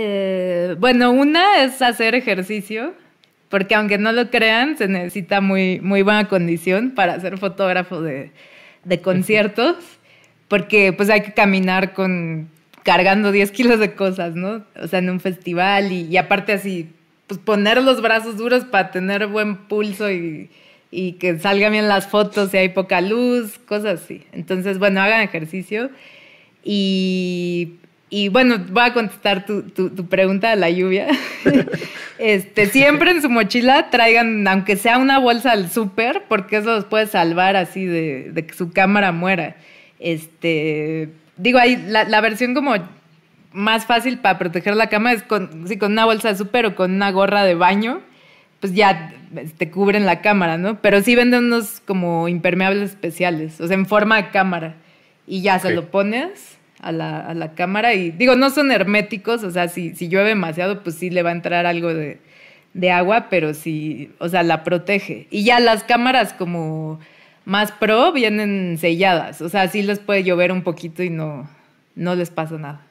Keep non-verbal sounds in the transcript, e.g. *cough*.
Eh, bueno, una es hacer ejercicio, porque aunque no lo crean, se necesita muy, muy buena condición para ser fotógrafo de, conciertos, porque pues hay que caminar con cargando 10 kilos de cosas, ¿no? O sea, en un festival y, aparte así, pues poner los brazos duros para tener buen pulso y, y que salgan bien las fotos si hay poca luz, cosas así. Entonces, bueno, hagan ejercicio y y bueno, voy a contestar tu, tu, tu pregunta de la lluvia. *laughs* este, siempre en su mochila traigan, aunque sea una bolsa al súper, porque eso los puede salvar así de, de, que su cámara muera. Este, digo, ahí la, la versión como más fácil para proteger la cámara es con, sí, con una bolsa de súper o con una gorra de baño, pues ya te este, cubren la cámara, ¿no? Pero sí venden unos como impermeables especiales, o sea, en forma de cámara. Y ya se lo pones a la, cámara y digo, no son herméticos, o sea, si, si llueve demasiado, pues sí le va a entrar algo de, agua, pero sí, o sea, la protege. Y ya las cámaras como más pro vienen selladas, o sea, sí les puede llover un poquito y no, no les pasa nada.